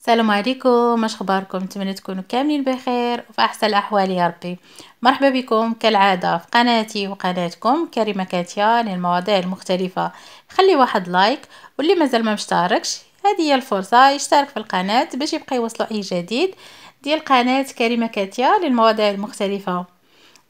السلام عليكم اش اخباركم نتمنى تكونوا كاملين بخير وفي احسن الاحوال يا ربي مرحبا بكم كالعاده في قناتي وقناتكم كريمه كاتيا للمواضيع المختلفه خلي واحد لايك واللي مازال ما مشتركش هذه هي الفرصه يشترك في القناه باش يبقى يوصلوا اي جديد ديال قناه كريمه كاتيا للمواضيع المختلفه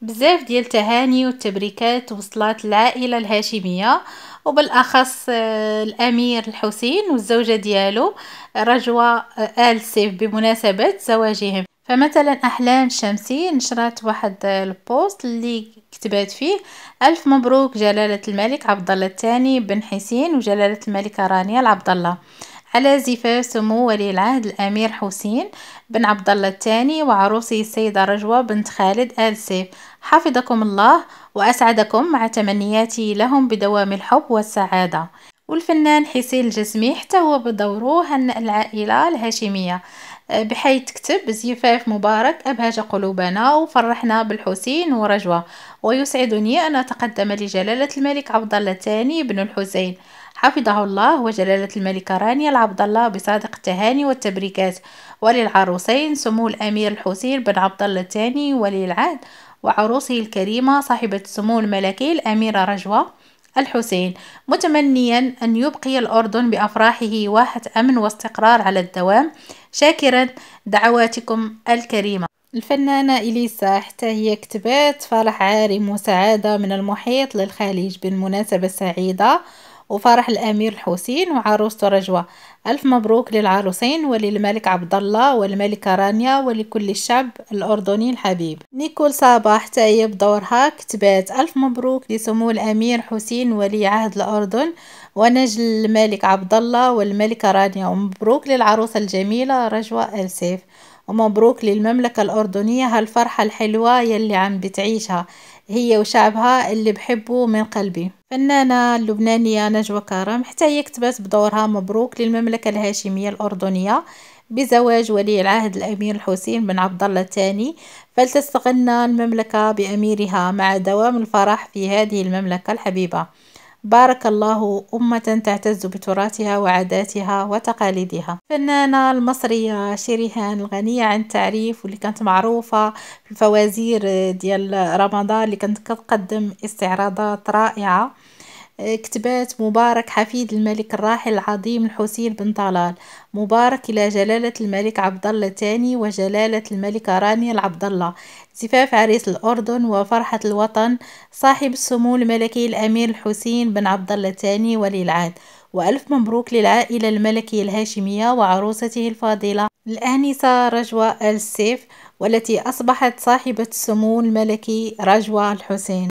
بزاف ديال التهاني والتبريكات وصلات العائله الهاشميه وبالاخص آه، الامير الحسين والزوجه ديالو رجوه آه، ال سيف بمناسبه زواجهم فمثلا احلام شمسي نشرت واحد آه، البوست اللي كتبات فيه الف مبروك جلاله الملك عبد الله الثاني بن حسين وجلاله الملكه رانيا عبد الله على زفاف سمو ولي العهد الأمير حسين بن عبد الله الثاني وعروسه السيدة رجوة بنت خالد آل سيف حفظكم الله وأسعدكم مع تمنياتي لهم بدوام الحب والسعادة والفنان حسين الجسمي حتى هو بدوره هن العائلة الهاشمية بحيث كتب زفاف مبارك أبهج قلوبنا وفرحنا بالحسين ورجوة ويسعدني أن أتقدم لجلالة الملك عبد الله الثاني بن الحسين حفظه الله وجلالة الملكة رانيا العبد الله بصادق التهاني والتبريكات وللعروسين سمو الأمير الحسين بن عبد الله الثاني ولي العهد وعروسه الكريمة صاحبة السمو الملكي الأميرة رجوة الحسين متمنيا أن يبقي الأردن بأفراحه واحة أمن واستقرار على الدوام شاكرا دعواتكم الكريمة الفنانة إليسا حتى هي كتبات فرح عارم وسعادة من المحيط للخليج بالمناسبة السعيدة وفرح الأمير الحسين وعروس رجوة ألف مبروك للعروسين وللملك عبد الله والملكة رانيا ولكل الشعب الأردني الحبيب نيكول صباح تاهي بدورها كتبات ألف مبروك لسمو الأمير حسين ولي عهد الأردن ونجل الملك عبد الله والملكة رانيا ومبروك للعروسة الجميلة رجوة السيف ومبروك للمملكة الأردنية هالفرحة الحلوة يلي عم بتعيشها هي وشعبها اللي بحبه من قلبي فنانة اللبنانية نجوى كرم حتى هي كتبت بدورها مبروك للمملكة الهاشمية الأردنية بزواج ولي العهد الأمير الحسين بن عبد الله الثاني فلتستغن المملكة بأميرها مع دوام الفرح في هذه المملكة الحبيبة بارك الله أمة تعتز بتراثها وعاداتها وتقاليدها الفنانة المصرية شيريهان الغنية عن التعريف واللي كانت معروفة في الفوازير ديال رمضان اللي كانت كتقدم استعراضات رائعة كتبات مبارك حفيد الملك الراحل العظيم الحسين بن طلال مبارك إلى جلالة الملك عبد الله الثاني وجلالة الملكة رانيا العبد الله زفاف عريس الأردن وفرحة الوطن صاحب السمو الملكي الأمير الحسين بن عبد الله الثاني ولي العهد وألف مبروك للعائلة الملكية الهاشمية وعروسته الفاضلة الآنسة رجوة السيف والتي أصبحت صاحبة السمو الملكي رجوة الحسين